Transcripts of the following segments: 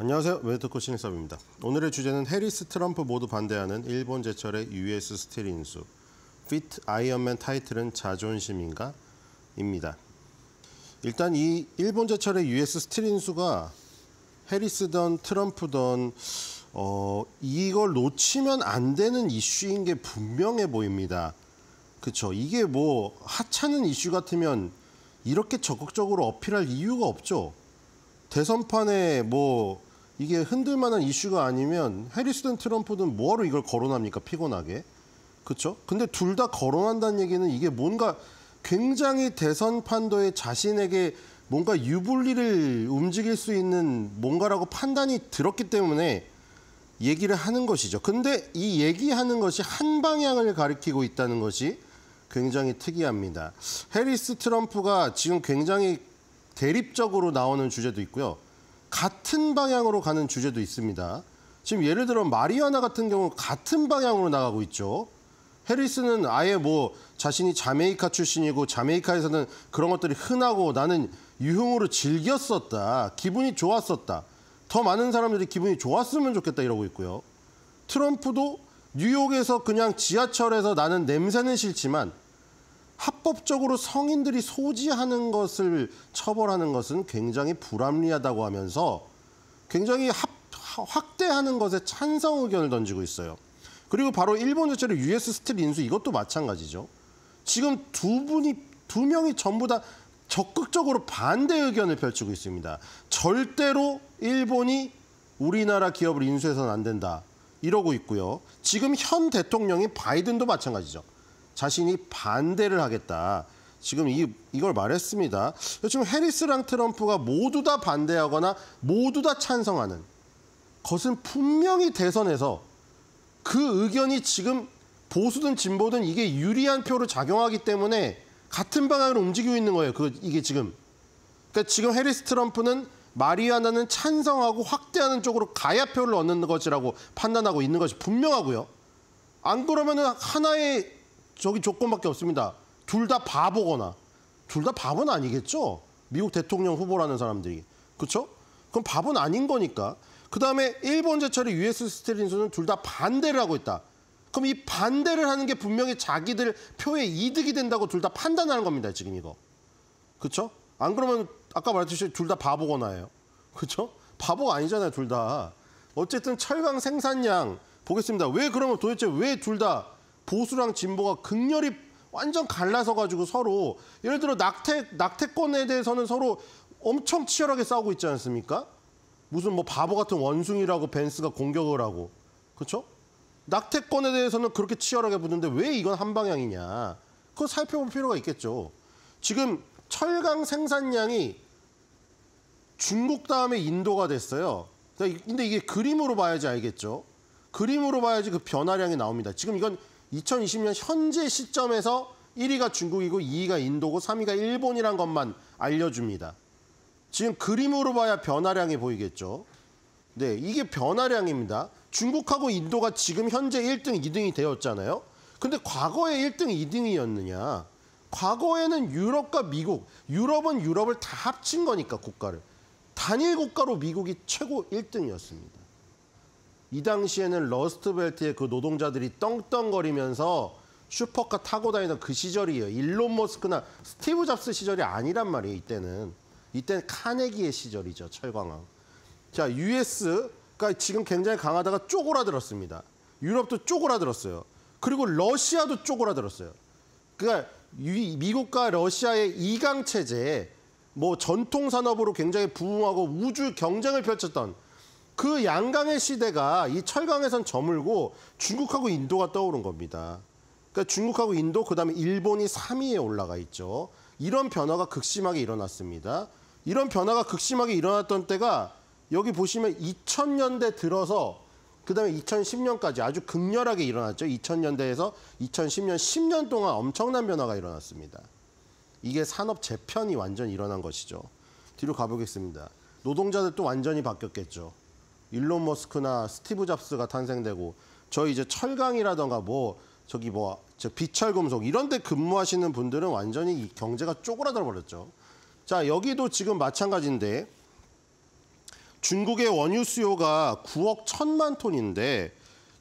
안녕하세요. 메디터 코칭 서입니다 오늘의 주제는 해리스 트럼프 모두 반대하는 일본 제철의 US 스틸 인수. 피트 아이언맨 타이틀은 자존심인가? 입니다. 일단 이 일본 제철의 US 스틸 인수가 해리스던 트럼프던 어, 이걸 놓치면 안 되는 이슈인 게 분명해 보입니다. 그렇죠. 이게 뭐 하찮은 이슈 같으면 이렇게 적극적으로 어필할 이유가 없죠. 대선판에 뭐 이게 흔들만한 이슈가 아니면 해리스든 트럼프든 뭐하러 이걸 거론합니까 피곤하게 그렇죠? 근데 둘 다 거론한다는 얘기는 이게 뭔가 굉장히 대선 판도에 자신에게 뭔가 유불리를 움직일 수 있는 뭔가라고 판단이 들었기 때문에 얘기를 하는 것이죠. 근데 이 얘기하는 것이 한 방향을 가리키고 있다는 것이 굉장히 특이합니다. 해리스 트럼프가 지금 굉장히 대립적으로 나오는 주제도 있고요. 같은 방향으로 가는 주제도 있습니다. 지금 예를 들어 마리아나 같은 경우 는 같은 방향으로 나가고 있죠. 해리스는 아예 뭐 자신이 자메이카 출신이고 자메이카에서는 그런 것들이 흔하고 나는 유흥으로 즐겼었다. 기분이 좋았었다. 더 많은 사람들이 기분이 좋았으면 좋겠다 이러고 있고요. 트럼프도 뉴욕에서 그냥 지하철에서 나는 냄새는 싫지만 합법적으로 성인들이 소지하는 것을 처벌하는 것은 굉장히 불합리하다고 하면서 굉장히 합, 확대하는 것에 찬성 의견을 던지고 있어요. 그리고 바로 일본 자체로 US 스틸 인수 이것도 마찬가지죠. 지금 두 분이 두 명이 전부 다 적극적으로 반대 의견을 펼치고 있습니다. 절대로 일본이 우리나라 기업을 인수해서는 안 된다. 이러고 있고요. 지금 현 대통령인 바이든도 마찬가지죠. 자신이 반대를 하겠다. 지금 이, 이걸 말했습니다. 지금 해리스랑 트럼프가 모두 다 반대하거나 모두 다 찬성하는 것은 분명히 대선에서 그 의견이 지금 보수든 진보든 이게 유리한 표로 작용하기 때문에 같은 방향으로 움직이고 있는 거예요. 그 이게 지금. 그러니까 지금 해리스 트럼프는 마리아나는 찬성하고 확대하는 쪽으로 가야 표를 얻는 것이라고 판단하고 있는 것이 분명하고요. 안 그러면은 하나의 저기 조건밖에 없습니다. 둘 다 바보거나 둘 다 바보는 아니겠죠? 미국 대통령 후보라는 사람들이. 그렇죠? 그럼 바보는 아닌 거니까. 그다음에 일본 제철이 US 스트린스는 둘 다 반대를 하고 있다. 그럼 이 반대를 하는 게 분명히 자기들 표에 이득이 된다고 둘 다 판단하는 겁니다. 지금 이거. 그렇죠? 안 그러면 아까 말했듯이 둘 다 바보거나예요. 그렇죠? 바보가 아니잖아요. 둘 다. 어쨌든 철강 생산량 보겠습니다. 왜 그러면 도대체 왜둘다 보수랑 진보가 극렬히 완전 갈라서 가지고 서로 예를 들어 낙태 낙태권에 대해서는 서로 엄청 치열하게 싸우고 있지 않습니까? 무슨 뭐 바보 같은 원숭이라고 벤스가 공격을 하고 그렇죠? 낙태권에 대해서는 그렇게 치열하게 붙는데 왜 이건 한 방향이냐? 그거 살펴볼 필요가 있겠죠. 지금 철강 생산량이 중국 다음에 인도가 됐어요. 근데 이게 그림으로 봐야지 알겠죠. 그림으로 봐야지 그 변화량이 나옵니다. 지금 이건 2020년 현재 시점에서 1위가 중국이고 2위가 인도고 3위가 일본이란 것만 알려줍니다. 지금 그림으로 봐야 변화량이 보이겠죠. 네, 이게 변화량입니다. 중국하고 인도가 지금 현재 1등, 2등이 되었잖아요. 근데 과거에 1등, 2등이었느냐? 과거에는 유럽과 미국, 유럽은 유럽을 다 합친 거니까 국가를 단일 국가로 미국이 최고 1등이었습니다. 이 당시에는 러스트벨트의 그 노동자들이 떵떵거리면서 슈퍼카 타고 다니던 그 시절이에요. 일론 머스크나 스티브 잡스 시절이 아니란 말이에요, 이때는. 이때는 카네기의 시절이죠, 철광왕 자, US가 지금 굉장히 강하다가 쪼그라들었습니다. 유럽도 쪼그라들었어요. 그리고 러시아도 쪼그라들었어요. 그러니까 미국과 러시아의 이강 체제에 뭐 전통 산업으로 굉장히 부흥하고 우주 경쟁을 펼쳤던 그 양강의 시대가 이 철강에선 저물고 중국하고 인도가 떠오른 겁니다. 그러니까 중국하고 인도, 그다음에 일본이 3위에 올라가 있죠. 이런 변화가 극심하게 일어났습니다. 이런 변화가 극심하게 일어났던 때가 여기 보시면 2000년대 들어서 그다음에 2010년까지 아주 극렬하게 일어났죠. 2000년대에서 2010년 10년 동안 엄청난 변화가 일어났습니다. 이게 산업 재편이 완전히 일어난 것이죠. 뒤로 가보겠습니다. 노동자들도 완전히 바뀌었겠죠. 일론 머스크나 스티브 잡스가 탄생되고 저희 이제 철강이라던가 뭐 저기 뭐저 비철금속 이런 데 근무하시는 분들은 완전히 이 경제가 쪼그라들어 버렸죠. 자, 여기도 지금 마찬가지인데 중국의 원유 수요가 9억 1천만 톤인데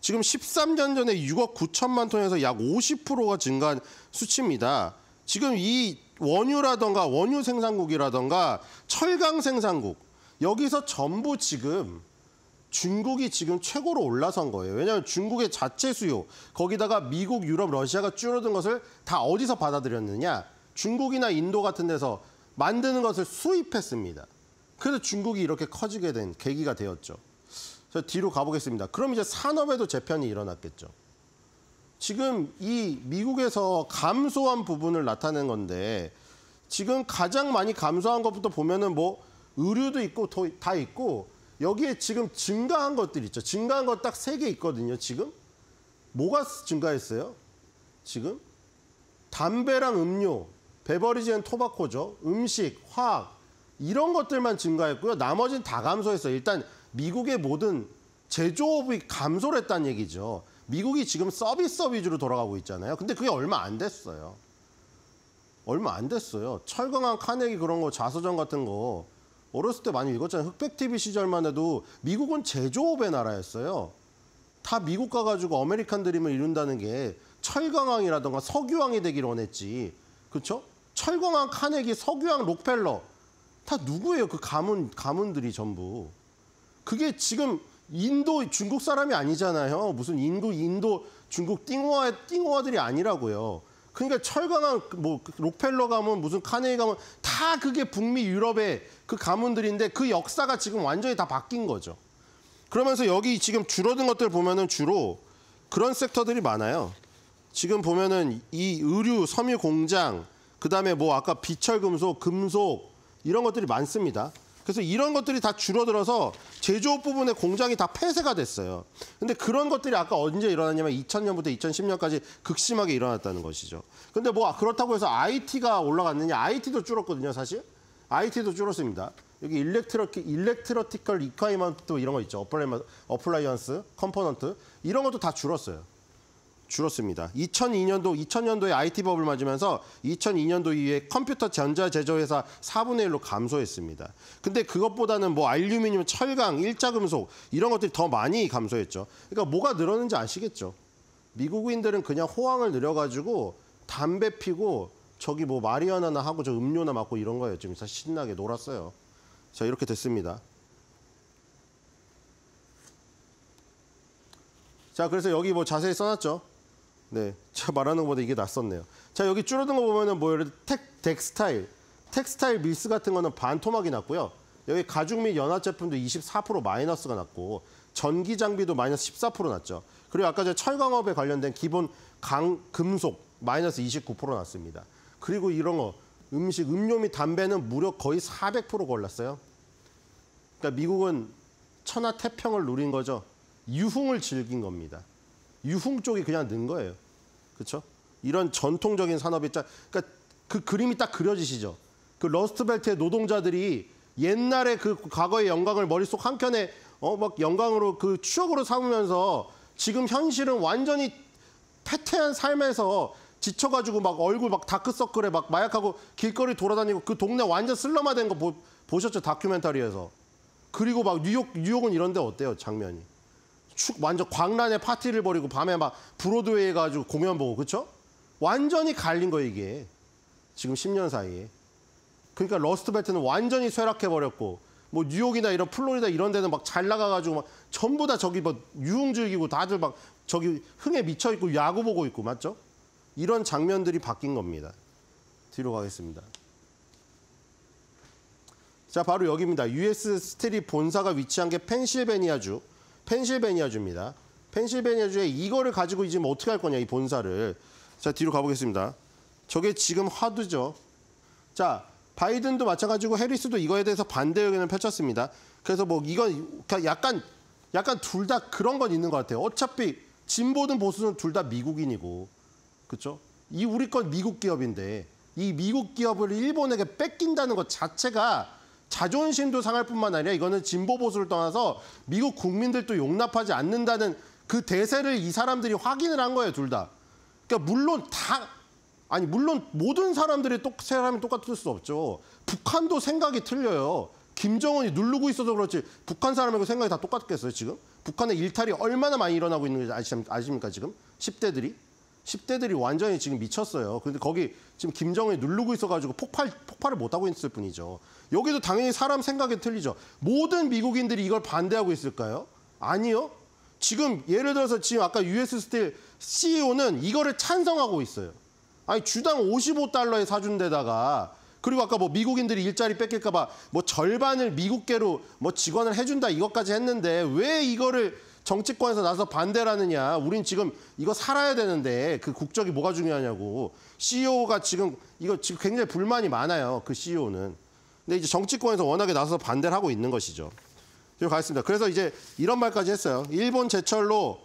지금 13년 전에 6억 9천만 톤에서 약 50%가 증가한 수치입니다. 지금 이 원유라던가 원유 생산국이라던가 철강 생산국 여기서 전부 지금 중국이 지금 최고로 올라선 거예요. 왜냐하면 중국의 자체 수요, 거기다가 미국, 유럽, 러시아가 줄어든 것을 다 어디서 받아들였느냐. 중국이나 인도 같은 데서 만드는 것을 수입했습니다. 그래서 중국이 이렇게 커지게 된 계기가 되었죠. 그 뒤로 가보겠습니다. 그럼 이제 산업에도 재편이 일어났겠죠. 지금 이 미국에서 감소한 부분을 나타낸 건데 지금 가장 많이 감소한 것부터 보면은 뭐 의류도 있고 다 있고 여기에 지금 증가한 것들 있죠. 증가한 것 딱 세 개 있거든요, 지금. 뭐가 증가했어요? 지금 담배랑 음료, 베버리지 앤 토바코죠. 음식, 화학 이런 것들만 증가했고요. 나머지는 다 감소했어요. 일단 미국의 모든 제조업이 감소를 했다는 얘기죠. 미국이 지금 서비스업 위주로 돌아가고 있잖아요. 근데 그게 얼마 안 됐어요. 얼마 안 됐어요. 철강한 카네기 그런 거, 자서전 같은 거 어렸을 때 많이 읽었잖아요. 흑백 TV 시절만 해도 미국은 제조업의 나라였어요. 다 미국 가가지고 아메리칸 드림을 이룬다는 게 철강왕이라던가 석유왕이 되길 원했지. 그렇죠? 철강왕, 카네기, 석유왕, 록펠러 다 누구예요? 그 가문 가문들이 전부. 그게 지금 인도 중국 사람이 아니잖아요. 무슨 인구 인도 중국 띵호아 띵호아들이 아니라고요. 그러니까 철가나 뭐 록펠러 가문 무슨 카네이 가문 다 그게 북미 유럽의 그 가문들인데 그 역사가 지금 완전히 다 바뀐 거죠. 그러면서 여기 지금 줄어든 것들 보면은 주로 그런 섹터들이 많아요. 지금 보면은 이 의류, 섬유 공장, 그다음에 뭐 아까 비철 금속, 금속 이런 것들이 많습니다. 그래서 이런 것들이 다 줄어들어서 제조업 부분의 공장이 다 폐쇄가 됐어요. 근데 그런 것들이 아까 언제 일어났냐면 2000년부터 2010년까지 극심하게 일어났다는 것이죠. 근데 뭐 그렇다고 해서 IT가 올라갔느냐? IT도 줄었거든요, 사실. IT도 줄었습니다. 여기 일렉트로티일렉트로티컬 이콰이먼트 이런 거 있죠. 어플라이언스, 컴포넌트 이런 것도 다 줄었어요. 줄었습니다. 2002년도 2000년도에 IT 버블 맞으면서 2002년도 이후에 컴퓨터 전자 제조회사 4분의 1로 감소했습니다. 근데 그것보다는 뭐 알루미늄, 철강, 일자금속 이런 것들이 더 많이 감소했죠. 그러니까 뭐가 늘었는지 아시겠죠? 미국인들은 그냥 호황을 늘려가지고 담배 피고 저기 뭐 마리아나나 하고 저 음료나 마고 이런 거예요. 지금 사실 신나게 놀았어요. 자 이렇게 됐습니다. 자 그래서 여기 뭐 자세히 써놨죠. 네, 제가 말하는 것보다 이게 낫었네요. 자, 여기 줄어든 거 보면은 뭐예요 택, 덱스타일, 텍스타일 밀스 같은 거는 반토막이 났고요. 여기 가죽 및 연화 제품도 24% 마이너스가 났고 전기 장비도 마이너스 14% 났죠. 그리고 아까 제가 철강업에 관련된 기본 강 금속 마이너스 29% 났습니다. 그리고 이런 거 음식, 음료 및 담배는 무려 거의 4 0 0걸렸어요 그러니까 미국은 천하 태평을 누린 거죠. 유흥을 즐긴 겁니다. 유흥 쪽이 그냥 는 거예요. 그렇죠? 이런 전통적인 산업이 짜 그러니까 그 그림이 딱 그려지시죠. 그 러스트벨트의 노동자들이 옛날에 그 과거의 영광을 머릿속 한켠에 어 막 영광으로 그 추억으로 삼으면서 지금 현실은 완전히 패퇴한 삶에서 지쳐가지고 막 얼굴 막 다크서클에 막 마약하고 길거리 돌아다니고 그 동네 완전 슬럼화된 거 보, 보셨죠 다큐멘터리에서 그리고 막 뉴욕 뉴욕은 이런데 어때요 장면이 축 완전 광란의 파티를 벌이고 밤에 막 브로드웨이 가지고 공연 보고 그렇죠? 완전히 갈린 거예요 이게 지금 10년 사이에 그러니까 러스트벨트는 완전히 쇠락해 버렸고 뭐 뉴욕이나 이런 플로리다 이런 데는 막 잘 나가가지고 막 전부 다 저기 막 뭐 유흥 즐기고 다들 막 저기 흥에 미쳐 있고 야구 보고 있고 맞죠? 이런 장면들이 바뀐 겁니다. 뒤로 가겠습니다. 자 바로 여기입니다. US 스테리 본사가 위치한 게 펜실베니아주 펜실베니아주입니다. 펜실베니아주에 이거를 가지고 지금 뭐 어떻게 할 거냐, 이 본사를. 자, 뒤로 가보겠습니다. 저게 지금 화두죠. 자, 바이든도 마찬가지고 해리스도 이거에 대해서 반대 의견을 펼쳤습니다. 그래서 뭐 이건 약간 약간 둘 다 그런 건 있는 것 같아요. 어차피 진보든 보수든 둘 다 미국인이고 그쵸이 우리 건 미국 기업인데 이 미국 기업을 일본에게 뺏긴다는 것 자체가 자존심도 상할 뿐만 아니라 이거는 진보 보수를 떠나서 미국 국민들도 용납하지 않는다는 그 대세를 이 사람들이 확인을 한 거예요, 둘 다. 그러니까 물론 다 아니 물론 모든 사람들이 똑 사람이 똑같을 수 없죠. 북한도 생각이 틀려요. 김정은이 누르고 있어서 그렇지 북한 사람하고 생각이 다 똑같겠어요, 지금? 북한의 일탈이 얼마나 많이 일어나고 있는 지 아십니까, 지금? 10대들이? 10대들이 완전히 지금 미쳤어요. 근데 거기 지금 김정은이 누르고 있어가지고 폭발, 폭발을 못하고 있을 뿐이죠. 여기도 당연히 사람 생각이 틀리죠. 모든 미국인들이 이걸 반대하고 있을까요? 아니요. 지금 예를 들어서 지금 아까 US 스틸 CEO는 이거를 찬성하고 있어요. 아니, 주당 55달러에 사준 데다가 그리고 아까 뭐 미국인들이 일자리 뺏길까봐 뭐 절반을 미국계로 뭐 직원을 해준다 이것까지 했는데 왜 이거를 정치권에서 나서 반대라느냐. 우린 지금 이거 살아야 되는데 그 국적이 뭐가 중요하냐고. CEO가 지금 이거 지금 굉장히 불만이 많아요. 그 CEO는. 근데 이제 정치권에서 워낙에 나서서 반대를 하고 있는 것이죠. 여기 예, 가겠습니다. 그래서 이제 이런 말까지 했어요. 일본 제철로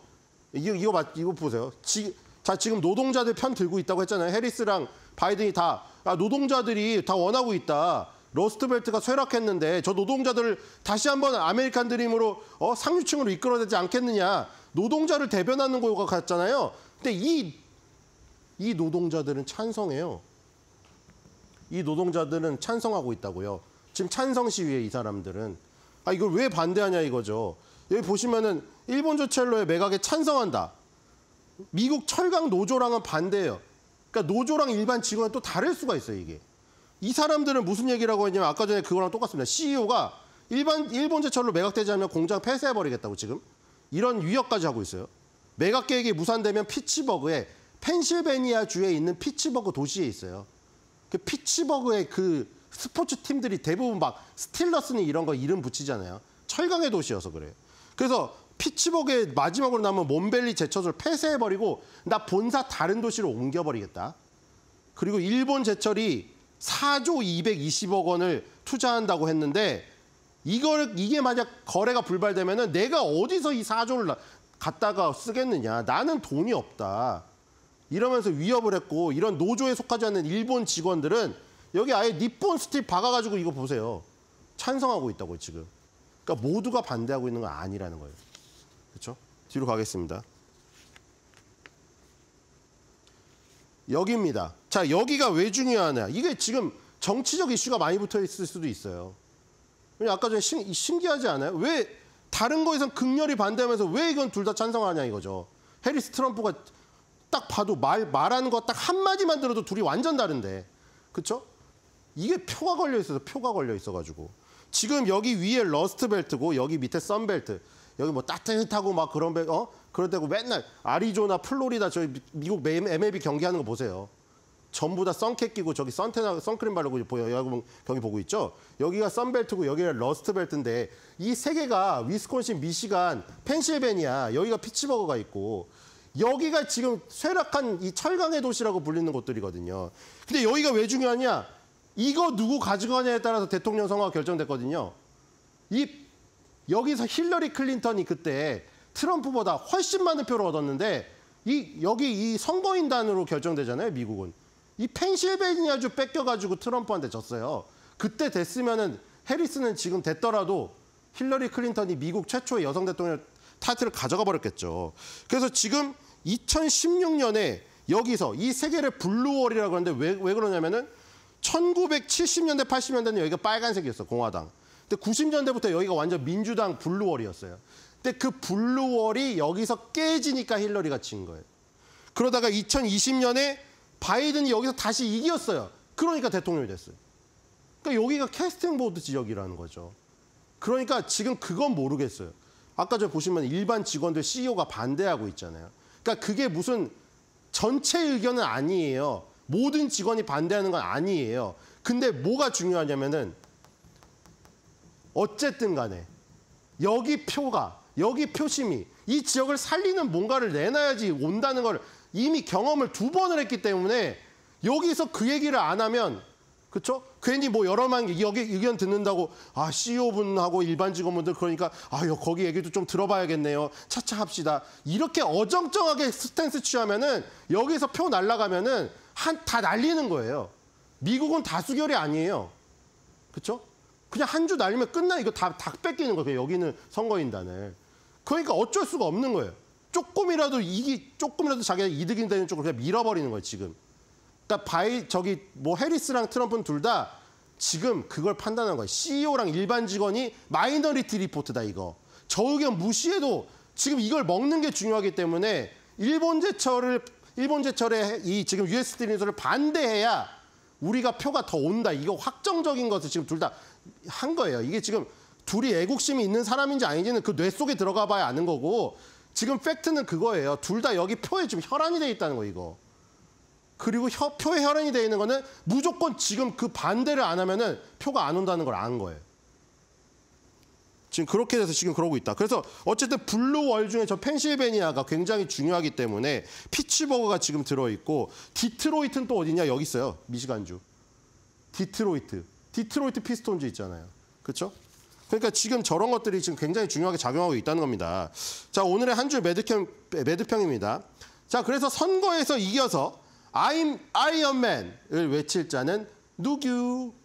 이거 이거 맞 이거 보세요. 지, 자 지금 노동자들 편 들고 있다고 했잖아요. 해리스랑 바이든이 다 아, 노동자들이 다 원하고 있다. 로스트벨트가 쇠락했는데 저 노동자들을 다시 한번 아메리칸 드림으로 어, 상류층으로 이끌어내지 않겠느냐. 노동자를 대변하는 거 같잖아요. 근데 이, 이 노동자들은 찬성해요. 이 노동자들은 찬성하고 있다고요. 지금 찬성 시위에 이 사람들은. 아, 이걸 왜 반대하냐 이거죠. 여기 보시면은 일본 조첼로의 매각에 찬성한다. 미국 철강 노조랑은 반대예요. 그러니까 노조랑 일반 직원은 또 다를 수가 있어요, 이게. 이 사람들은 무슨 얘기라고 했냐면 아까 전에 그거랑 똑같습니다. CEO가 일반 일본 제철로 매각되지 않으면 공장 폐쇄해버리겠다고 지금 이런 위협까지 하고 있어요. 매각 계획이 무산되면 피츠버그에 펜실베니아 주에 있는 피츠버그 도시에 있어요. 그 피츠버그의 그 스포츠 팀들이 대부분 막 스틸러스니 이런 거 이름 붙이잖아요. 철강의 도시여서 그래요. 그래서 피츠버그의 마지막으로 남은 몬벨리 제철을 폐쇄해버리고 나 본사 다른 도시로 옮겨버리겠다. 그리고 일본 제철이 4조 220억 원을 투자한다고 했는데 이걸 이게 만약 거래가 불발되면은 내가 어디서 이 4조를 갖다가 쓰겠느냐. 나는 돈이 없다. 이러면서 위협을 했고 이런 노조에 속하지 않는 일본 직원들은 여기 아예 니폰 스틱 박아가지고 이거 보세요. 찬성하고 있다고 지금. 그러니까 모두가 반대하고 있는 건 아니라는 거예요. 그렇죠? 뒤로 가겠습니다. 여기입니다. 자, 여기가 왜 중요하냐. 이게 지금 정치적 이슈가 많이 붙어 있을 수도 있어요. 아까 전에 신, 신기하지 않아요? 왜 다른 거에선 극렬히 반대하면서 왜 이건 둘 다 찬성하냐 이거죠. 해리스 트럼프가 딱 봐도 말, 말하는 거 딱 한마디만 들어도 둘이 완전 다른데. 그렇죠? 이게 표가 걸려 있어서 표가 걸려 있어가지고. 지금 여기 위에 러스트벨트고 여기 밑에 썬벨트. 여기 뭐 따뜻하고 막 그런 배, 어? 그런 데고 맨날 아리조나, 플로리다 저희 미국 MLB 경기하는 거 보세요. 전부 다 선캡 끼고 저기 선탠 선크림 바르고 보여 야구 경기 보고 있죠. 여기가 선벨트고 여기가 러스트벨트인데 이 세 개가 위스콘신, 미시간, 펜실베니아 여기가 피츠버그가 있고 여기가 지금 쇠락한 이 철강의 도시라고 불리는 곳들이거든요. 근데 여기가 왜 중요하냐? 이거 누구 가져가냐에 따라서 대통령 선거가 결정됐거든요. 이 여기서 힐러리 클린턴이 그때 트럼프보다 훨씬 많은 표를 얻었는데 이 여기 이 선거인단으로 결정되잖아요, 미국은. 이 펜실베니아주 뺏겨가지고 트럼프한테 졌어요. 그때 됐으면은 해리스는 지금 됐더라도 힐러리 클린턴이 미국 최초의 여성 대통령 타이틀을 가져가 버렸겠죠. 그래서 지금 2016년에 여기서 이 세계를 블루월이라고 하는데 왜, 왜 그러냐면은 1970년대 80년대는 여기가 빨간색이었어 공화당. 90년대부터 여기가 완전 민주당 블루월이었어요. 근데 그 블루월이 여기서 깨지니까 힐러리가 진 거예요. 그러다가 2020년에 바이든이 여기서 다시 이겼어요. 그러니까 대통령이 됐어요. 그러니까 여기가 캐스팅 보드 지역이라는 거죠. 그러니까 지금 그건 모르겠어요. 아까 저 보시면 일반 직원들 CEO가 반대하고 있잖아요. 그러니까 그게 무슨 전체 의견은 아니에요. 모든 직원이 반대하는 건 아니에요. 근데 뭐가 중요하냐면은 어쨌든 간에 여기 표가 여기 표심이 이 지역을 살리는 뭔가를 내놔야지 온다는 걸 이미 경험을 두 번을 했기 때문에 여기서 그 얘기를 안 하면 그쵸 괜히 뭐 여러만 여기 의견 듣는다고 아 CEO분하고 일반 직원분들 그러니까 아 거기 얘기도 좀 들어봐야겠네요. 차차 합시다. 이렇게 어정쩡하게 스탠스 취하면은 여기서 표 날라가면은 한 다 날리는 거예요. 미국은 다수결이 아니에요. 그쵸 그냥 한 주 날리면 끝나 이거 다, 다 뺏기는 거예요. 여기는 선거인단에. 그러니까 어쩔 수가 없는 거예요. 조금이라도 이기 조금이라도 자기가 이득이 되는 쪽으로 그냥 밀어버리는 거예요 지금. 그러니까 바이 저기 뭐 해리스랑 트럼프는 둘 다 지금 그걸 판단한 거예요. CEO랑 일반 직원이 마이너리티 리포트다 이거. 저 의견 무시해도 지금 이걸 먹는 게 중요하기 때문에 일본 제철을 일본 제철의 이 지금 US 트리니소를 반대해야 우리가 표가 더 온다. 이거 확정적인 것을 지금 둘다 한 거예요. 이게 지금 둘이 애국심이 있는 사람인지 아닌지는 그 뇌 속에 들어가 봐야 아는 거고 지금 팩트는 그거예요. 둘 다 여기 표에 지금 혈안이 돼 있다는 거 이거. 그리고 혀, 표에 혈안이 돼 있는 거는 무조건 지금 그 반대를 안 하면은 표가 안 온다는 걸안 거예요. 지금 그렇게 돼서 지금 그러고 있다. 그래서 어쨌든 블루월 중에 저 펜실베니아가 굉장히 중요하기 때문에 피츠버그가 지금 들어있고 디트로이트는 또 어디냐? 여기 있어요. 미시간주. 디트로이트. 디트로이트 피스톤즈 있잖아요. 그렇죠? 그러니까 지금 저런 것들이 지금 굉장히 중요하게 작용하고 있다는 겁니다. 자, 오늘의 한 줄 매드평, 매드평입니다. 자, 그래서 선거에서 이겨서 I'm Iron Man을 외칠 자는 누구?